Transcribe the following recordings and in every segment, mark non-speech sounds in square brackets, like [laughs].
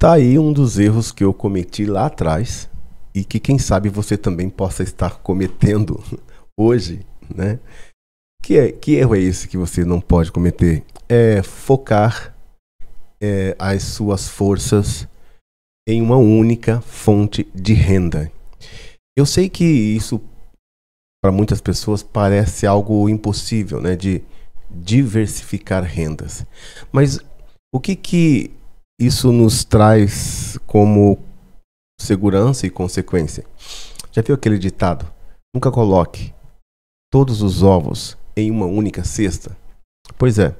Tá aí um dos erros que eu cometi lá atrás e que quem sabe você também possa estar cometendo [laughs] hoje, né? Que, é, que erro é esse que você não pode cometer? É focar é, as suas forças em uma única fonte de renda. Eu sei que isso para muitas pessoas parece algo impossível, né, de diversificar rendas. Mas o que que isso nos traz como segurança e consequência. Já viu aquele ditado? Nunca coloque todos os ovos em uma única cesta. Pois é,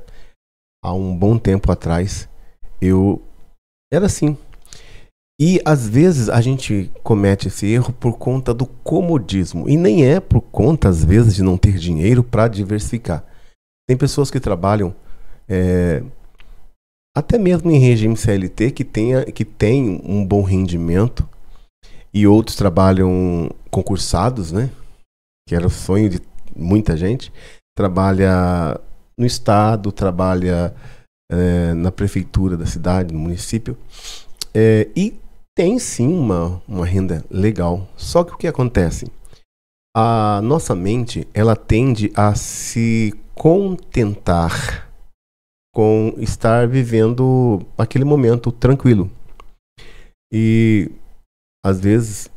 há um bom tempo atrás eu era assim. E às vezes a gente comete esse erro por conta do comodismo. E nem é por conta, às vezes, de não ter dinheiro para diversificar. Tem pessoas que trabalham é, até mesmo em regime CLT que, tenha, que tem um bom rendimento e outros trabalham concursados, né? Que era o sonho de muita gente. Trabalha no estado, trabalha é, na prefeitura da cidade, no município. É, e tem sim uma, uma renda legal. Só que o que acontece? A nossa mente, ela tende a se contentar com estar vivendo aquele momento tranquilo. E às vezes,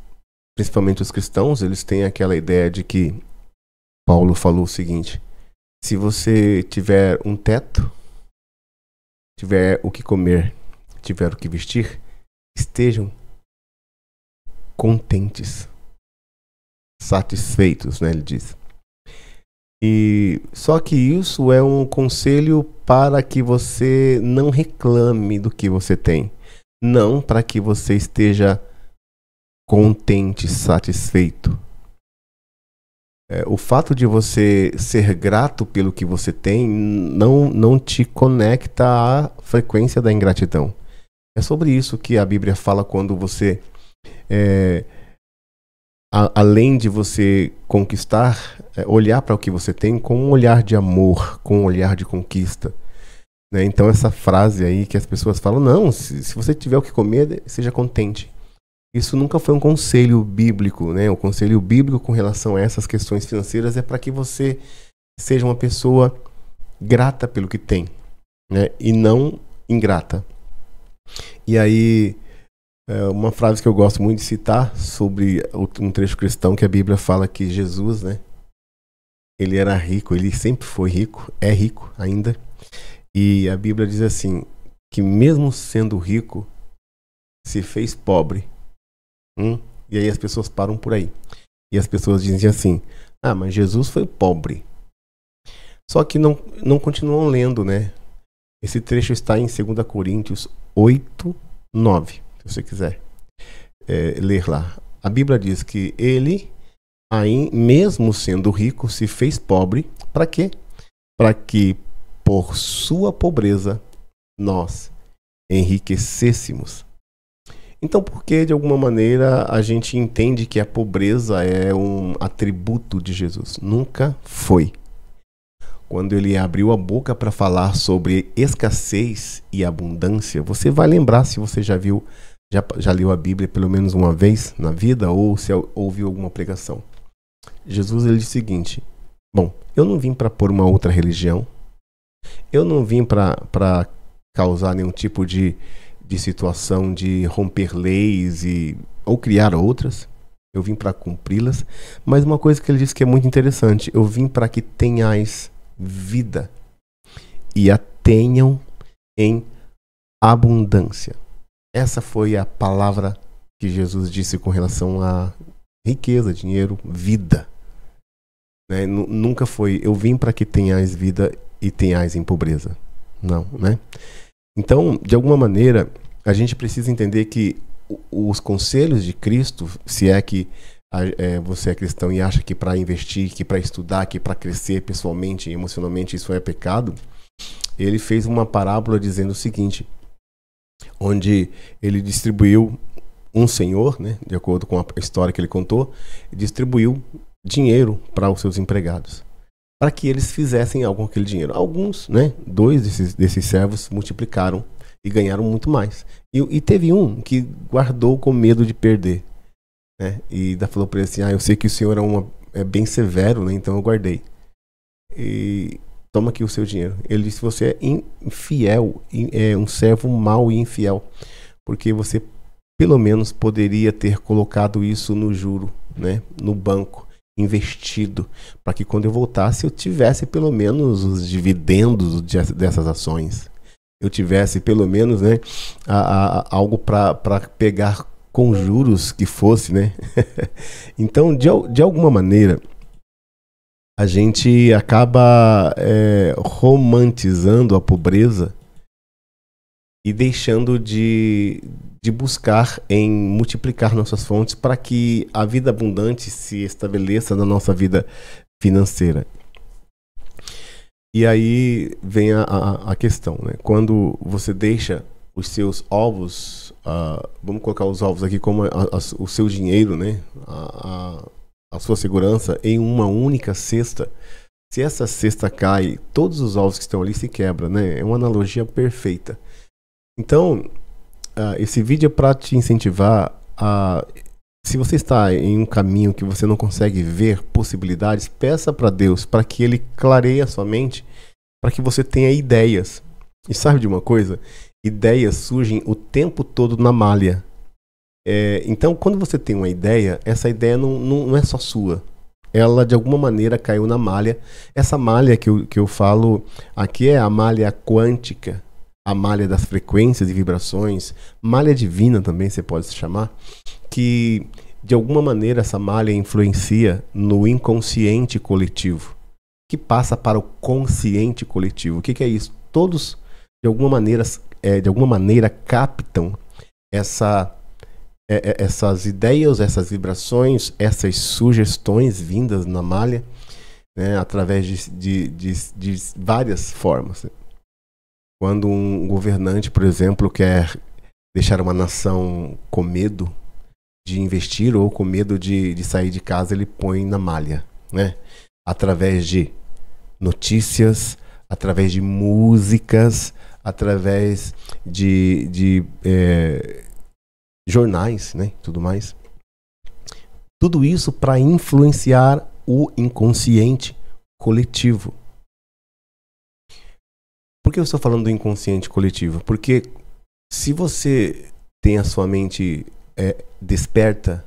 principalmente os cristãos, eles têm aquela ideia de que Paulo falou o seguinte: se você tiver um teto, tiver o que comer, tiver o que vestir, estejam contentes, satisfeitos, né? Ele diz. E só que isso é um conselho para que você não reclame do que você tem, não para que você esteja contente, satisfeito. É, o fato de você ser grato pelo que você tem não, não te conecta à frequência da ingratidão. É sobre isso que a Bíblia fala quando você é, a, além de você conquistar, é, olhar para o que você tem com um olhar de amor, com um olhar de conquista. Né? Então, essa frase aí que as pessoas falam: não, se, se você tiver o que comer, seja contente. Isso nunca foi um conselho bíblico, né? O conselho bíblico com relação a essas questões financeiras é para que você seja uma pessoa grata pelo que tem, né? E não ingrata. E aí é uma frase que eu gosto muito de citar sobre um trecho cristão que a Bíblia fala que Jesus, né? Ele era rico, ele sempre foi rico, é rico ainda. E a Bíblia diz assim: que mesmo sendo rico, se fez pobre. Hum? E aí as pessoas param por aí. E as pessoas dizem assim: ah, mas Jesus foi pobre. Só que não, não continuam lendo, né? Esse trecho está em 2 Coríntios 8, 9 se você quiser é, ler lá. A Bíblia diz que ele, aí, mesmo sendo rico, se fez pobre. Para quê? Para que por sua pobreza nós enriquecêssemos. Então, por que de alguma maneira a gente entende que a pobreza é um atributo de Jesus? Nunca foi. Quando ele abriu a boca para falar sobre escassez e abundância, você vai lembrar se você já viu já, já leu a Bíblia pelo menos uma vez na vida ou se ouviu alguma pregação. Jesus ele diz o seguinte: Bom, eu não vim para pôr uma outra religião. Eu não vim para causar nenhum tipo de, de situação de romper leis e, ou criar outras. Eu vim para cumpri-las. Mas uma coisa que ele diz que é muito interessante: eu vim para que tenhais vida e a tenham em abundância. Essa foi a palavra que Jesus disse com relação à riqueza, dinheiro, vida. Né? Nunca foi eu vim para que tenhais vida e tenhais em pobreza. Não, né? Então, de alguma maneira, a gente precisa entender que os conselhos de Cristo, se é que é, você é cristão e acha que para investir, que para estudar, que para crescer pessoalmente e emocionalmente isso é pecado, ele fez uma parábola dizendo o seguinte: onde ele distribuiu um senhor, né, de acordo com a história que ele contou, distribuiu dinheiro para os seus empregados, para que eles fizessem algo com aquele dinheiro. Alguns, né, dois desses, desses servos multiplicaram e ganharam muito mais. E, e teve um que guardou com medo de perder, né, e da falou para ele assim, ah, eu sei que o senhor é, uma, é bem severo, né, então eu guardei. E toma aqui o seu dinheiro. Ele disse: você é infiel, é um servo mau e infiel, porque você pelo menos poderia ter colocado isso no juro, né, no banco, investido, para que quando eu voltasse eu tivesse pelo menos os dividendos dessas ações. Eu tivesse pelo menos, né, a, a, algo para pegar com juros que fosse, né? [laughs] então, de, de alguma maneira, a gente acaba é, romantizando a pobreza e deixando de, de buscar em multiplicar nossas fontes para que a vida abundante se estabeleça na nossa vida financeira. E aí vem a, a, a questão, né? Quando você deixa os seus ovos, uh, vamos colocar os ovos aqui como a, o seu dinheiro, né? a, a sua segurança em uma única cesta, se essa cesta cai, todos os ovos que estão ali se quebram, né? É uma analogia perfeita. Então, uh, esse vídeo é para te incentivar a. Se você está em um caminho que você não consegue ver possibilidades, peça para Deus para que Ele clareie a sua mente, para que você tenha ideias. E sabe de uma coisa? Ideias surgem o tempo todo na malha. É, então, quando você tem uma ideia, essa ideia não, não, não, é só sua. Ela, de alguma maneira, caiu na malha. Essa malha que eu, que eu falo aqui é a malha quântica, a malha das frequências e vibrações, malha divina também você pode se chamar, que de alguma maneira essa malha influencia no inconsciente coletivo, que passa para o consciente coletivo. O que, que é isso? Todos, de alguma maneira, é, de alguma maneira captam essa é, é, essas ideias, essas vibrações, essas sugestões vindas na malha, né, através de, de, de, de, várias formas. Quando um governante, por exemplo, quer deixar uma nação com medo de investir ou com medo de, de sair de casa, ele põe na malha, né? através de notícias, através de músicas, através de, de é, jornais, né, tudo mais. Tudo isso para influenciar o inconsciente coletivo. Por que eu estou falando do inconsciente coletivo? Porque se você tem a sua mente é, desperta,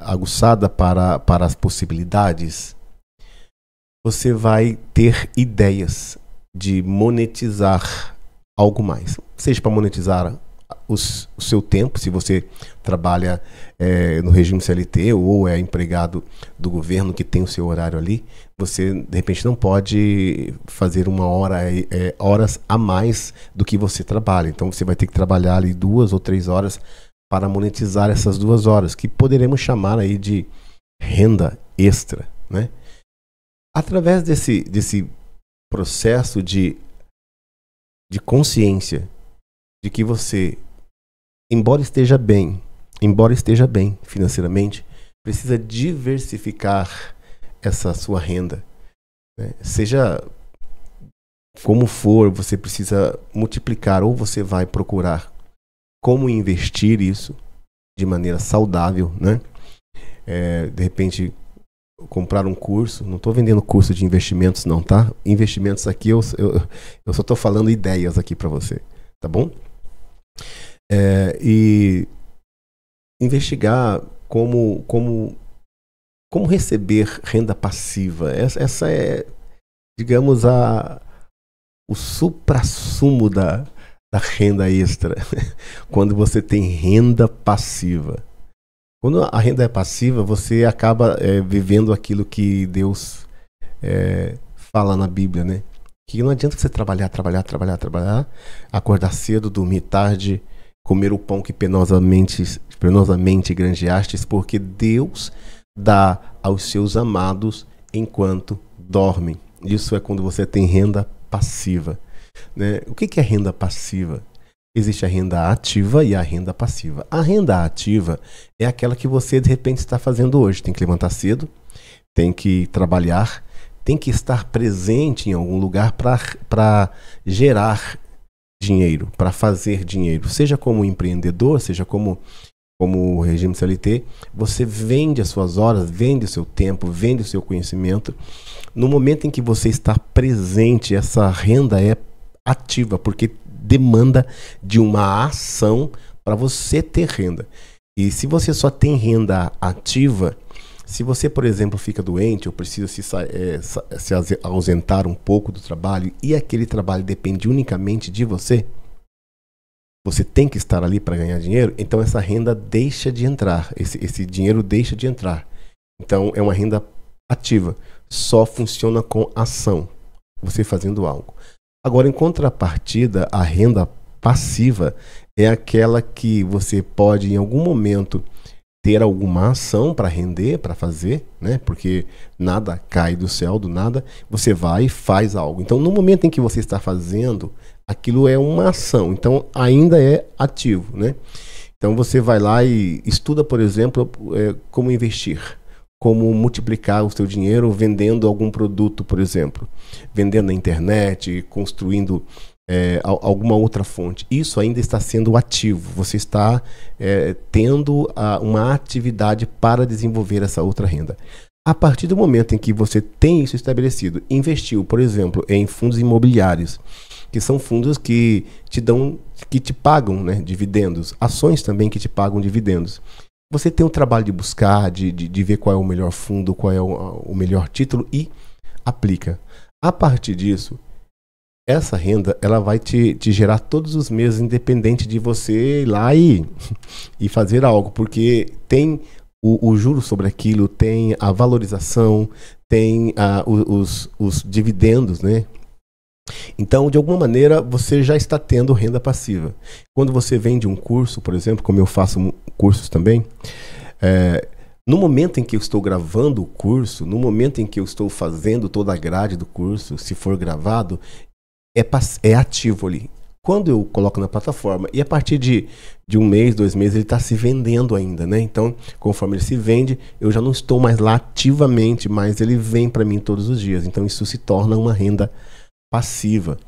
aguçada para, para as possibilidades, você vai ter ideias de monetizar algo mais. Seja para monetizar os, o seu tempo, se você trabalha é, no regime CLT ou é empregado do governo que tem o seu horário ali, você de repente não pode fazer uma hora, é, horas a mais do que você trabalha. Então você vai ter que trabalhar ali duas ou três horas para monetizar essas duas horas, que poderemos chamar aí de renda extra, né? Através desse, desse processo de, de consciência de que você, embora esteja bem, embora esteja bem financeiramente, precisa diversificar essa sua renda. Né? Seja como for, você precisa multiplicar ou você vai procurar como investir isso de maneira saudável, né? É, de repente comprar um curso, não estou vendendo curso de investimentos não, tá? Investimentos aqui eu, eu, eu só estou falando ideias aqui para você, tá bom? É, e investigar como, como, como receber renda passiva. Essa, essa é, digamos, a, o suprassumo da, da renda extra. [laughs] Quando você tem renda passiva. Quando a renda é passiva, você acaba é, vivendo aquilo que Deus é, fala na Bíblia, né? Que não adianta você trabalhar, trabalhar, trabalhar, trabalhar, acordar cedo, dormir tarde, comer o pão que penosamente, penosamente grandeastes, porque Deus dá aos seus amados enquanto dormem. Isso é quando você tem renda passiva. Né? O que é renda passiva? Existe a renda ativa e a renda passiva. A renda ativa é aquela que você de repente está fazendo hoje. Tem que levantar cedo, tem que trabalhar, tem que estar presente em algum lugar para gerar dinheiro, para fazer dinheiro. Seja como empreendedor, seja como como regime CLT, você vende as suas horas, vende o seu tempo, vende o seu conhecimento. No momento em que você está presente, essa renda é ativa, porque demanda de uma ação para você ter renda. E se você só tem renda ativa, se você, por exemplo, fica doente ou precisa se, é, se ausentar um pouco do trabalho e aquele trabalho depende unicamente de você, você tem que estar ali para ganhar dinheiro, então essa renda deixa de entrar, esse, esse dinheiro deixa de entrar. Então é uma renda ativa, só funciona com ação, você fazendo algo. Agora, em contrapartida, a renda passiva é aquela que você pode, em algum momento, ter alguma ação para render, para fazer, né? Porque nada cai do céu, do nada. Você vai e faz algo. Então, no momento em que você está fazendo, aquilo é uma ação. Então, ainda é ativo, né? Então, você vai lá e estuda, por exemplo, é, como investir, como multiplicar o seu dinheiro vendendo algum produto, por exemplo, vendendo na internet, construindo é, alguma outra fonte. Isso ainda está sendo ativo. Você está é, tendo a, uma atividade para desenvolver essa outra renda. A partir do momento em que você tem isso estabelecido, investiu, por exemplo, em fundos imobiliários, que são fundos que te dão, que te pagam né, dividendos, ações também que te pagam dividendos. Você tem o trabalho de buscar, de, de, de ver qual é o melhor fundo, qual é o, o melhor título e aplica. A partir disso, essa renda ela vai te, te gerar todos os meses, independente de você ir lá e, [laughs] e fazer algo, porque tem o, o juro sobre aquilo, tem a valorização, tem a, ah, os, os dividendos, né? Então, de alguma maneira, você já está tendo renda passiva. Quando você vende um curso, por exemplo, como eu faço cursos também, é, no momento em que eu estou gravando o curso, no momento em que eu estou fazendo toda a grade do curso, se for gravado, é, é ativo ali. Quando eu coloco na plataforma, e a partir de, de um mês, dois meses, ele está se vendendo ainda, né? Então, conforme ele se vende, eu já não estou mais lá ativamente, mas ele vem para mim todos os dias. Então, isso se torna uma renda passiva.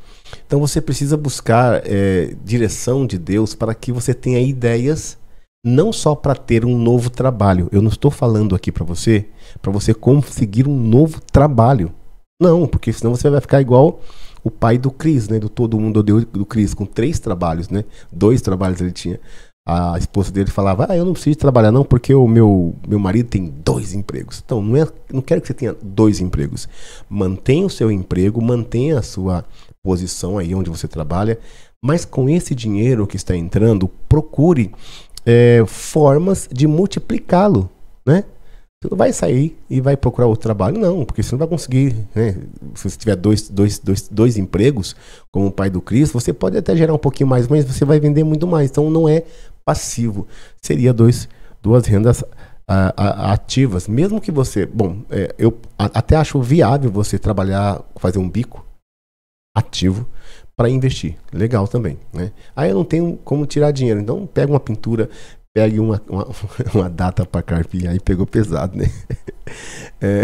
Então, você precisa buscar é, direção de Deus para que você tenha ideias não só para ter um novo trabalho. Eu não estou falando aqui para você para você conseguir um novo trabalho. Não, porque senão você vai ficar igual o pai do Chris, né? Do Todo Mundo Odeio do Chris, com três trabalhos, né? Dois trabalhos ele tinha. A esposa dele falava, ah, eu não preciso trabalhar não, porque o meu, meu marido tem dois empregos. Então, não, é, não quero que você tenha dois empregos. Mantenha o seu emprego, mantenha a sua posição aí onde você trabalha, mas com esse dinheiro que está entrando, procure é, formas de multiplicá-lo, né? Você não vai sair e vai procurar outro trabalho, não, porque você não vai conseguir. Né? Se você tiver dois, dois, dois, dois empregos, como o pai do Cristo, você pode até gerar um pouquinho mais, mas você vai vender muito mais. Então não é passivo. Seria dois, duas rendas a, ah, a, ah, ativas. Mesmo que você. Bom, é, eu a, até acho viável você trabalhar, fazer um bico ativo para investir. Legal também. Né? Aí eu não tenho como tirar dinheiro. Então pega uma pintura, pegue uma, uma, [laughs] uma data para carpir, aí pegou pesado, né? [laughs] É,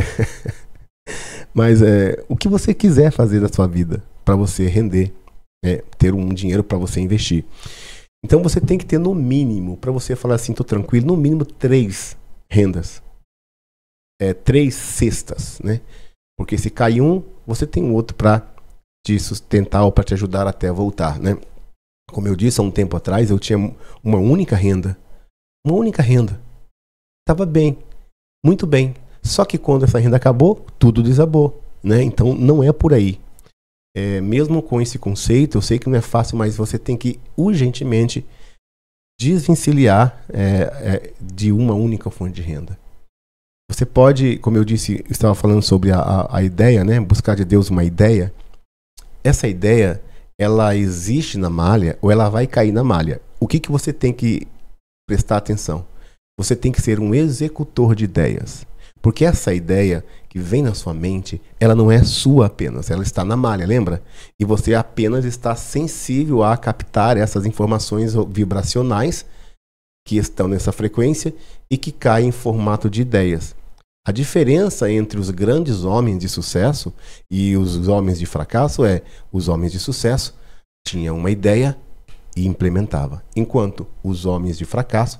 mas é o que você quiser fazer da sua vida para você render, é, ter um dinheiro para você investir. Então você tem que ter no mínimo, para você falar assim, tô tranquilo, no mínimo três rendas. É, três cestas, né? Porque se cai um, você tem um outro para te sustentar ou para te ajudar até voltar, né? Como eu disse há um tempo atrás, eu tinha uma única renda uma única renda. Estava bem, muito bem. Só que quando essa renda acabou, tudo desabou. Né? Então não é por aí. É, mesmo com esse conceito, eu sei que não é fácil, mas você tem que urgentemente desvencilhar é, é, de uma única fonte de renda. Você pode, como eu disse, estava falando sobre a, a, a, ideia, né? Buscar de Deus uma ideia. Essa ideia, ela existe na malha ou ela vai cair na malha. O que, que você tem que prestar atenção. Você tem que ser um executor de ideias. Porque essa ideia que vem na sua mente, ela não é sua apenas, ela está na malha, lembra? E você apenas está sensível a captar essas informações vibracionais que estão nessa frequência e que caem em formato de ideias. A diferença entre os grandes homens de sucesso e os homens de fracasso é: os homens de sucesso tinham uma ideia e implementava. Enquanto os homens de fracasso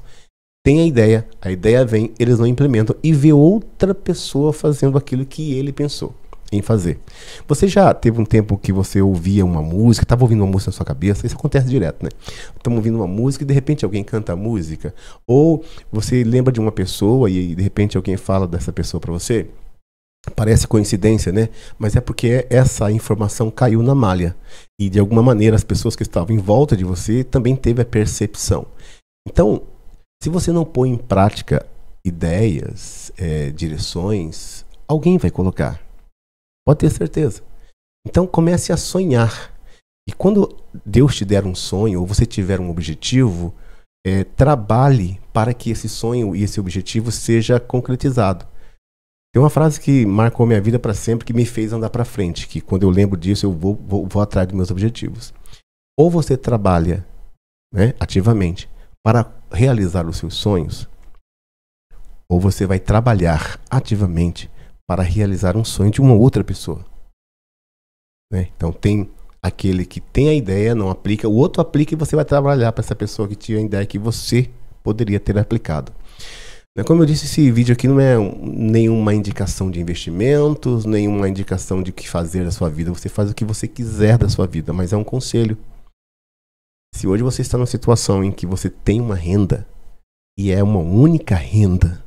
têm a ideia, a ideia vem, eles não implementam e vê outra pessoa fazendo aquilo que ele pensou em fazer. Você já teve um tempo que você ouvia uma música, estava ouvindo uma música na sua cabeça, isso acontece direto, né? Estamos ouvindo uma música e de repente alguém canta a música, ou você lembra de uma pessoa e de repente alguém fala dessa pessoa para você. Parece coincidência, né? Mas é porque essa informação caiu na malha. E de alguma maneira as pessoas que estavam em volta de você também teve a percepção. Então, se você não põe em prática ideias, é, direções, alguém vai colocar. Pode ter certeza. Então comece a sonhar. E quando Deus te der um sonho ou você tiver um objetivo, é, trabalhe para que esse sonho e esse objetivo seja concretizado. Tem uma frase que marcou minha vida para sempre, que me fez andar para frente, que quando eu lembro disso, eu vou, vou, vou atrás dos meus objetivos. Ou você trabalha né, ativamente para realizar os seus sonhos, ou você vai trabalhar ativamente para realizar um sonho de uma outra pessoa. Né? Então tem aquele que tem a ideia, não aplica, o outro aplica e você vai trabalhar para essa pessoa que tinha a ideia que você poderia ter aplicado. Né, como eu disse, esse vídeo aqui não é nenhuma indicação de investimentos, nenhuma indicação de o que fazer da sua vida. Você faz o que você quiser da sua vida, mas é um conselho. Se hoje você está numa situação em que você tem uma renda e é uma única renda,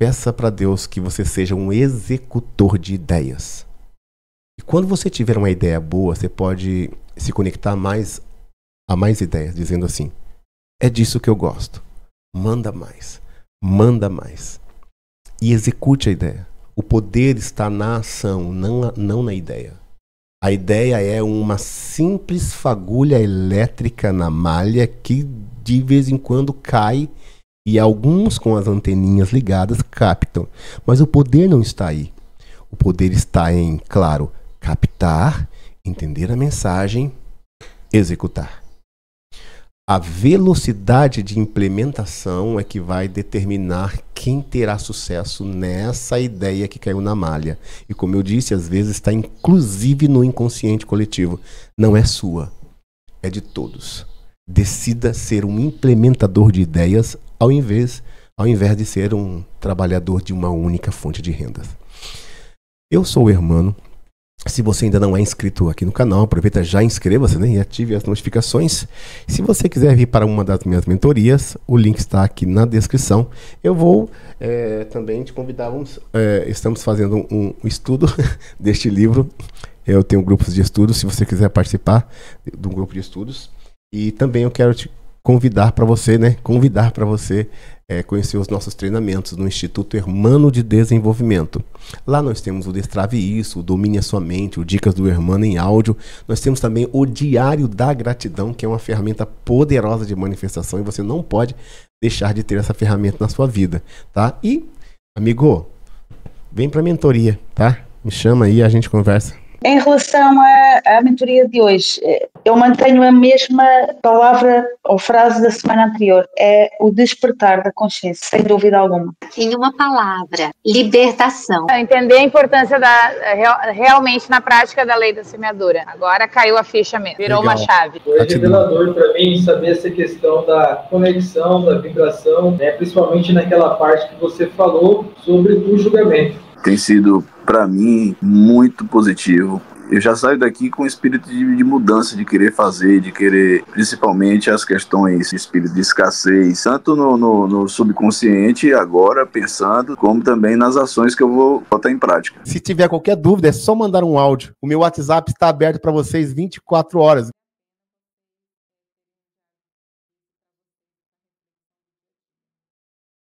peça para Deus que você seja um executor de ideias. E quando você tiver uma ideia boa, você pode se conectar mais a mais ideias, dizendo assim: é disso que eu gosto Manda mais. Manda mais. E execute a ideia. O poder está na ação, não, não na ideia. A ideia é uma simples fagulha elétrica na malha que de vez em quando cai e alguns com as anteninhas ligadas captam. Mas o poder não está aí. O poder está em, claro, captar, entender a mensagem, executar. A velocidade de implementação é que vai determinar quem terá sucesso nessa ideia que caiu na malha. E como eu disse, às vezes está inclusive no inconsciente coletivo. Não é sua, é de todos. Decida ser um implementador de ideias ao invés, ao invés de ser um trabalhador de uma única fonte de rendas. Eu sou o Hermano. Se você ainda não é inscrito aqui no canal, aproveita já inscreva-se né, e ative as notificações. Se você quiser vir para uma das minhas mentorias, o link está aqui na descrição. Eu vou é, também te convidar. Vamos, é, estamos fazendo um, um estudo [laughs] deste livro. Eu tenho grupos de estudos. Se você quiser participar do grupo de estudos, e também eu quero te convidar para você, né? Convidar para você é, conhecer os nossos treinamentos no Instituto Hermano de Desenvolvimento. Lá nós temos o Destrave Isso, o Domine a Sua Mente, o Dicas do Hermano em áudio. Nós temos também o Diário da Gratidão, que é uma ferramenta poderosa de manifestação e você não pode deixar de ter essa ferramenta na sua vida, tá? E, amigo, vem para a mentoria, tá? Me chama aí, a gente conversa. Em relação à, à mentoria de hoje, eh, eu mantenho a mesma palavra ou frase da semana anterior. É o despertar da consciência, sem dúvida alguma. Em uma palavra, libertação. Ah, entender a importância da, realmente na prática da lei da semeadura. Agora caiu a ficha mesmo, virou Legal. uma chave. Foi é tá revelador para mim saber essa questão da conexão, da vibração, né? principalmente naquela parte que você falou sobre o julgamento. Tem sido para mim, muito positivo. Eu já saio daqui com espírito de, de, mudança, de querer fazer, de querer, principalmente as questões espírito de escassez, tanto no, no, no subconsciente, agora pensando, como também nas ações que eu vou botar em prática. Se tiver qualquer dúvida, é só mandar um áudio. O meu WhatsApp está aberto para vocês 24 horas.